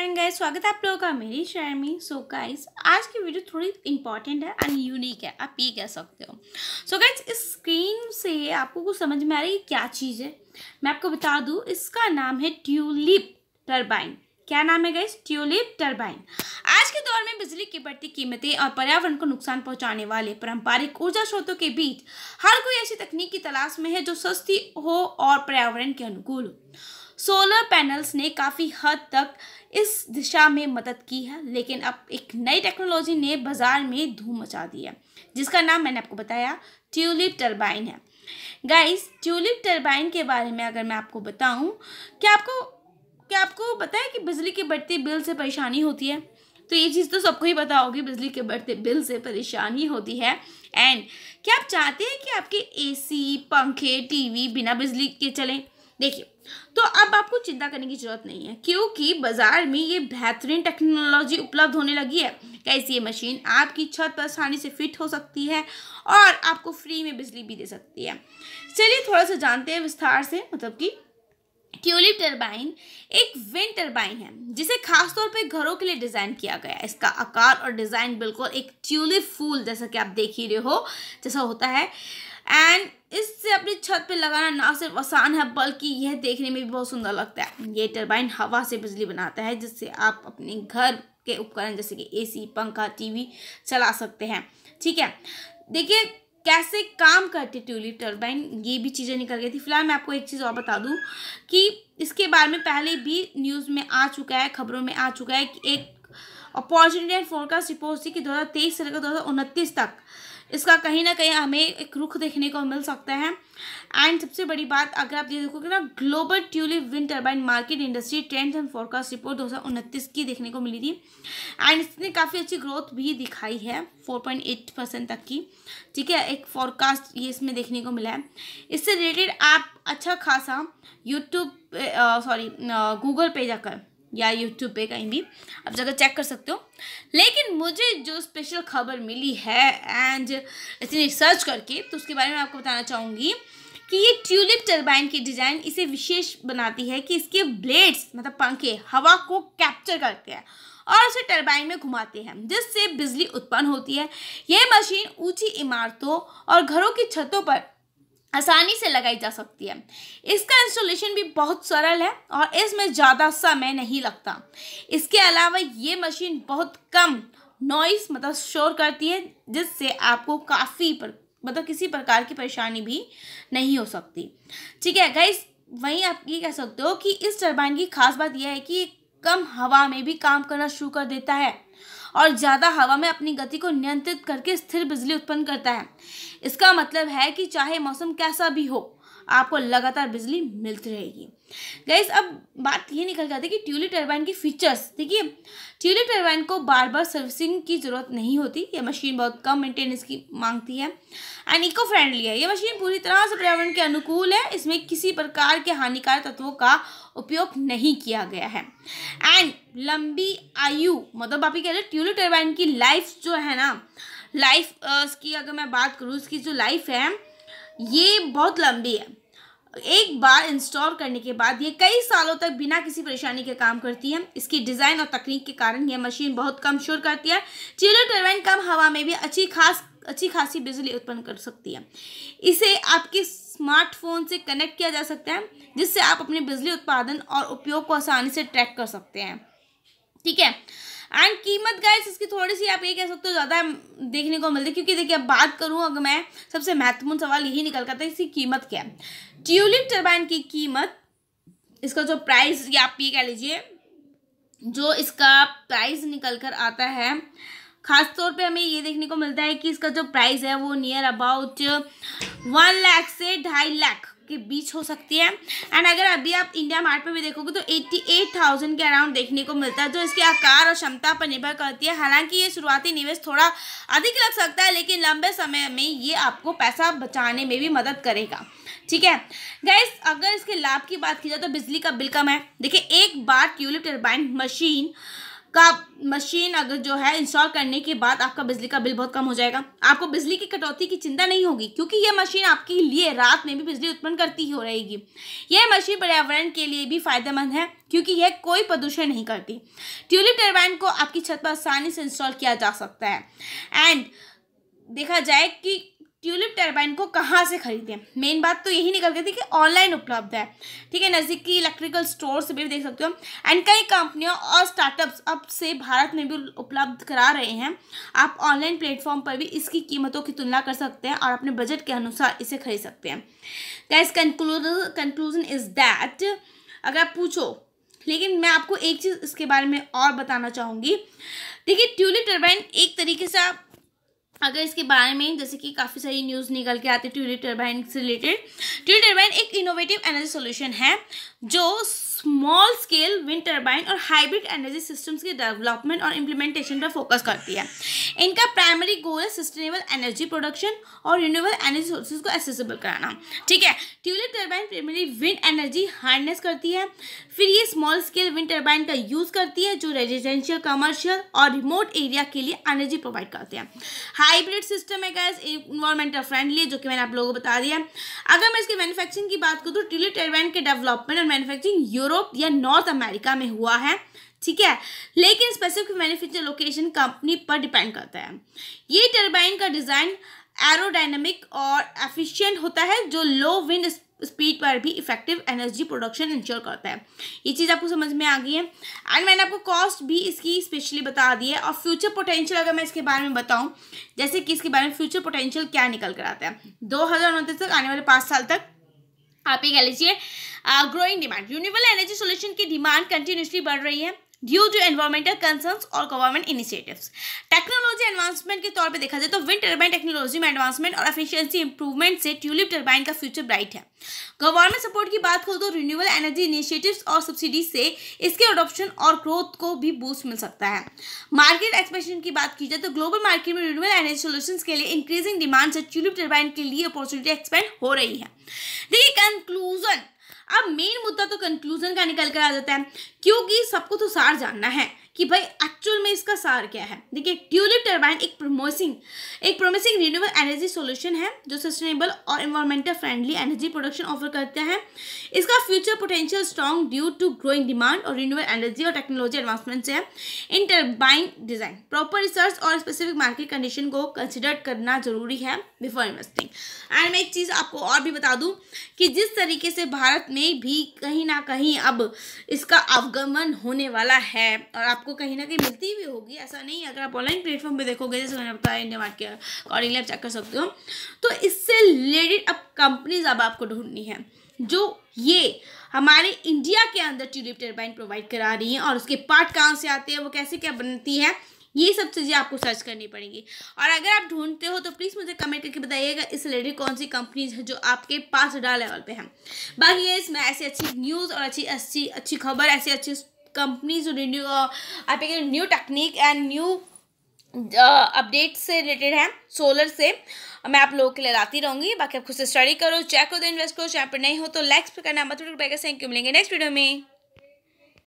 and guys स्वागत है आप लोगों का मेरी शेयर में सो गाइस आज की वीडियो थोड़ी इंपॉर्टेंट है एंड यूनिक है आप ये कह सकते हो सो so गाइस इस स्क्रीन से आपको कुछ समझ में आ रही है क्या चीज़ है मैं आपको बता दूँ इसका नाम है ट्यूलिप टर्बाइन क्या नाम है गाइस ट्यूलिप टर्बाइन आज के दौर में बिजली की बढ़ती कीमतें और पर्यावरण को नुकसान पहुंचाने वाले पारंपरिक ऊर्जा स्रोतों के बीच हर कोई ऐसी तकनीक की तलाश में है जो सस्ती हो और पर्यावरण के अनुकूल हो सोलर पैनल्स ने काफ़ी हद तक इस दिशा में मदद की है लेकिन अब एक नई टेक्नोलॉजी ने बाज़ार में धूम मचा दी है जिसका नाम मैंने आपको बताया ट्यूलिप टर्बाइन है गाइस ट्यूलिप टर्बाइन के बारे में अगर मैं आपको बताऊं क्या आपको क्या आपको पता है कि बिजली के बढ़ते बिल से परेशानी होती है तो ये चीज़ तो सबको ही पता होगी बिजली के बढ़ते बिल से परेशानी होती है एंड क्या आप चाहते हैं कि आपके एसी पंखे टीवी बिना बिजली के चलें देखिए तो अब आपको चिंता करने की जरूरत नहीं है क्योंकि बाजार में ये बेहतरीन टेक्नोलॉजी उपलब्ध होने लगी है कैसी ये मशीन आपकी छत पर आसानी से फिट हो सकती है और आपको फ्री में बिजली भी दे सकती है चलिए थोड़ा सा जानते हैं विस्तार से मतलब कि ट्यूलिप टरबाइन एक विंड टरबाइन है जिसे खासतौर पे घरों के लिए डिज़ाइन किया गया है इसका आकार और डिज़ाइन बिल्कुल एक ट्यूलिप फूल जैसा कि आप देख ही रहे हो जैसा होता है एंड इससे अपनी छत पे लगाना ना सिर्फ आसान है बल्कि यह देखने में भी बहुत सुंदर लगता है ये टरबाइन हवा से बिजली बनाता है जिससे आप अपने घर के उपकरण जैसे कि एसी पंखा टीवी चला सकते हैं ठीक है देखिए कैसे काम करती ट्यूलिप टर्बाइन ये भी चीज़ें निकल गई थी फिलहाल मैं आपको एक चीज़ और बता दूँ कि इसके बारे में पहले भी न्यूज़ में आ चुका है खबरों में आ चुका है कि एक अपॉर्चुनिटी एंड फोरकास्ट रिपोर्ट थी कि दो हज़ार तेईस से लेकर दो हज़ार उनतीस तक इसका कहीं ना कहीं हमें एक रुख देखने को मिल सकता है एंड सबसे बड़ी बात अगर आप ये देखोगे ना global tulip wind turbine market industry trend and forecast report दो की देखने को मिली थी एंड इसने काफ़ी अच्छी ग्रोथ भी दिखाई है 4.8 परसेंट तक की ठीक है एक फोरकास्ट ये इसमें देखने को मिला है इससे रिलेटेड आप अच्छा खासा यूट्यूब सॉरी गूगल पे जाकर या यूट्यूब पे कहीं भी आप जगह चेक कर सकते हो लेकिन मुझे जो स्पेशल खबर मिली है एंड इसने रिसर्च करके तो उसके बारे में आपको बताना चाहूँगी कि ये ट्यूलिप टर्बाइन की डिज़ाइन इसे विशेष बनाती है कि इसके ब्लेड्स मतलब पंखे हवा को कैप्चर करते हैं और उसे टर्बाइन में घुमाते हैं जिससे बिजली उत्पन्न होती है यह मशीन ऊंची इमारतों और घरों की छतों पर आसानी से लगाई जा सकती है इसका इंस्टॉलेशन भी बहुत सरल है और इसमें ज़्यादा समय नहीं लगता इसके अलावा ये मशीन बहुत कम नॉइस मतलब शोर करती है जिससे आपको काफ़ी पर मतलब किसी प्रकार की परेशानी भी नहीं हो सकती ठीक है गाइस वहीं आप ये कह सकते हो कि इस टर्बाइन की खास बात यह है कि कम हवा में भी काम करना शुरू कर देता है और ज़्यादा हवा में अपनी गति को नियंत्रित करके स्थिर बिजली उत्पन्न करता है इसका मतलब है कि चाहे मौसम कैसा भी हो आपको लगातार बिजली मिलती रहेगी गैस अब बात ये निकल जाती है कि ट्यूलिप टर्बाइन की फीचर्स देखिए ट्यूलिप टर्बाइन को बार बार सर्विसिंग की ज़रूरत नहीं होती ये मशीन बहुत कम मेंटेनेंस की मांगती है एंड इको फ्रेंडली है ये मशीन पूरी तरह से पर्यावरण के अनुकूल है इसमें किसी प्रकार के हानिकारक तत्वों का उपयोग नहीं किया गया है एंड लंबी आयु मतलब आप ही कह रहे ट्यूलिप टर्बाइन की लाइफ जो है ना लाइफ इसकी अगर मैं बात करूँ इसकी जो लाइफ है ये बहुत लंबी है एक बार इंस्टॉल करने के बाद ये कई सालों तक बिना किसी परेशानी के काम करती है इसकी डिज़ाइन और तकनीक के कारण यह मशीन बहुत कम शोर करती है चिलो टर्बाइन कम हवा में भी अच्छी खास अच्छी खासी बिजली उत्पन्न कर सकती है इसे आपके स्मार्टफोन से कनेक्ट किया जा सकता है जिससे आप अपने बिजली उत्पादन और उपयोग को आसानी से ट्रैक कर सकते हैं ठीक है एंड कीमत गाइस इसकी थोड़ी सी आप ये कह सकते हो ज़्यादा देखने को मिलती है क्योंकि देखिए अब बात करूँ अगर मैं सबसे महत्वपूर्ण सवाल यही निकल करता है इसकी कीमत क्या है ट्यूलिप टर्बाइन की कीमत इसका जो प्राइस या आप ये कह लीजिए जो इसका प्राइस निकल कर आता है खास तौर पे हमें ये देखने को मिलता है कि इसका जो प्राइस है वो नियर अबाउट वन लाख से ढाई लाख के बीच हो सकती है एंड अगर अभी आप इंडिया मार्ट पर भी देखोगे तो 88,000 के अराउंड देखने को मिलता है जो इसके आकार और क्षमता पर निर्भर करती है हालांकि ये शुरुआती निवेश थोड़ा अधिक लग सकता है लेकिन लंबे समय में ये आपको पैसा बचाने में भी मदद करेगा ठीक है गैस अगर इसके लाभ की बात की जाए तो बिजली का बिल कम है देखिए एक बार ट्यूलिप टर्बाइन मशीन आपका मशीन अगर जो है इंस्टॉल करने के बाद आपका बिजली का बिल बहुत कम हो जाएगा आपको बिजली की कटौती की चिंता नहीं होगी क्योंकि यह मशीन आपके लिए रात में भी बिजली उत्पन्न करती हो रहेगी यह मशीन पर्यावरण के लिए भी फायदेमंद है क्योंकि यह कोई प्रदूषण नहीं करती ट्यूलिप टर्बाइन को आपकी छत पर आसानी से इंस्टॉल किया जा सकता है एंड देखा जाए कि ट्यूलिप टर्बाइन को कहाँ से खरीदें मेन बात तो यही निकल गई थी कि ऑनलाइन उपलब्ध है ठीक है नज़दीकी इलेक्ट्रिकल स्टोर से भी देख सकते हो एंड कई कंपनियों और स्टार्टअप्स अब से भारत में भी उपलब्ध करा रहे हैं आप ऑनलाइन प्लेटफॉर्म पर भी इसकी कीमतों की तुलना कर सकते हैं और अपने बजट के अनुसार इसे खरीद सकते हैं गैस कंक्लूजन इज दैट अगर आप पूछो लेकिन मैं आपको एक चीज़ इसके बारे में और बताना चाहूँगी देखिए ट्यूलिप टर्बाइन एक तरीके से आप अगर इसके बारे में जैसे कि काफ़ी सारी न्यूज़ निकल के आती है ट्यूलिप टर्बाइन से रिलेटेड ट्यूलिप टर्बाइन एक इनोवेटिव एनर्जी सॉल्यूशन है जो स्मॉल स्केल विंड टर्बाइन और हाइब्रिड एनर्जी सिस्टम्स के डेवलपमेंट और इम्प्लीमेंटेशन पर फोकस करती है इनका प्राइमरी गोल है सस्टेनेबल एनर्जी प्रोडक्शन और रिन्यूएबल एनर्जी सोर्सेज को एसेसिबल कराना ठीक है tulip turbine primary wind energy harness करती है फिर ये स्मॉल स्केल विंड टर्बाइन का यूज़ करती है जो रेजिडेंशियल कमर्शियल और रिमोट एरिया के लिए एनर्जी प्रोवाइड करते हैं हाइब्रिड सिस्टम है गैस इन्वायरमेंटल फ्रेंडली जो कि मैंने आप लोगों को बता दिया अगर मैं इसकी मैनुफेक्चरिंग की बात करूँ तो ट्यूलिप टर्बाइन के डेवलपमेंट और मैनुफेक्चरिंग यूज यूरोप या नॉर्थ अमेरिका में हुआ है ठीक है लेकिन स्पेसिफिक मैन्युफैक्चर लोकेशन कंपनी पर डिपेंड करता है ये टर्बाइन का डिज़ाइन एरोडाइनमिक और एफिशिएंट होता है जो लो विंड स्पीड पर भी इफेक्टिव एनर्जी प्रोडक्शन इंश्योर करता है ये चीज़ आपको समझ में आ गई है एंड मैंने आपको कॉस्ट भी इसकी स्पेशली बता दी है और फ्यूचर पोटेंशियल अगर मैं इसके बारे में बताऊँ जैसे कि इसके बारे में फ्यूचर पोटेंशियल क्या निकल कर आता है दो तक आने वाले पाँच साल तक आप ही कह लीजिए growing demand renewable energy solution की डिमांड कंटिन्यूसली बढ़ रही है ड्यू टू एनवायरमेंटल कंसर्न्स और गवर्नमेंट इनिशिएटिव्स टेक्नोलॉजी एडवांसमेंट के तौर पे देखा जाए तो विंड टर्बाइन टेक्नोलॉजी में एडवांसमेंट और एफिशिएंसी इंप्रूवमेंट से ट्यूलिप टर्बाइन का फ्यूचर ब्राइट है गवर्नमेंट सपोर्ट की बात करो तो रिन्यूएबल एनर्जी इनिशिएटिव और सब्सिडी से इसके अडोप्शन और ग्रोथ को भी बूस्ट मिल सकता है मार्केट एक्सपेंशन की बात की जाए तो ग्लोबल मार्केट में रिन्यूएबल एनर्जी सोल्यूशन के लिए इंक्रीजिंग डिमांड से ट्यूलिप टर्बाइन के लिए अपॉर्चुनिटी एक्सपेंड हो रही है देखिए कंक्लूजन अब मेन मुद्दा तो कंक्लूजन का निकल कर आ जाता है क्योंकि सबको तो सार जानना है कि भाई एक्चुअल में इसका सार क्या है देखिए ट्यूलिप टर्बाइन एक प्रोमोसिंग एक प्रोमिसिंग रिन्यूएबल एनर्जी सोल्यूशन है जो सस्टेनेबल और environmental friendly energy production offer करते हैं इसका future potential strong due to growing demand और रिन्यूएबल एनर्जी और टेक्नोलॉजी एडवांसमेंट से है इन टर्बाइन डिजाइन प्रॉपर रिसर्च और स्पेसिफिक मार्केट कंडीशन को कंसिडर करना जरूरी है बिफोर इन्वेस्टिंग एंड मैं एक चीज़ आपको और भी बता दूँ कि जिस तरीके से भारत में भी कहीं ना कहीं अब इसका अवगमन होने वाला है और आपको आपको कहीं ना कहीं मिलती भी होगी ऐसा नहीं अगर आप ऑनलाइन प्लेटफॉर्म पर देखोगे जैसे मैंने बताया इंडिया मार्ट के अकॉर्डिंगली आप चेक कर सकते हो तो इससे रिलेटेड अब कंपनीज अब आपको ढूंढनी है जो ये हमारे इंडिया के अंदर ट्यूलिप टर्बाइन प्रोवाइड करा रही है और उसके पार्ट कहाँ से आते हैं वो कैसे क्या बनती है ये सब चीज़ें आपको सर्च करनी पड़ेंगी और अगर आप ढूंढते हो तो प्लीज़ मुझे कमेंट करके बताइएगा इस रिलेटेड कौन सी कंपनीज है जो आपके पास डा लेवल पे हैं बाकी ये इसमें ऐसी अच्छी न्यूज़ और अच्छी अच्छी अच्छी खबर ऐसी अच्छी companies I P new technique and new update से रिलेटेड हैं सोलर से मैं आप लोगों के लिए लाती रहूँगी बाकी आप खुद से स्टडी करो चेक करो इन्वेस्ट करो चाहे पर नहीं हो तो लाइक्स पर करना मत थैंक यू मिलेंगे नेक्स्ट वीडियो में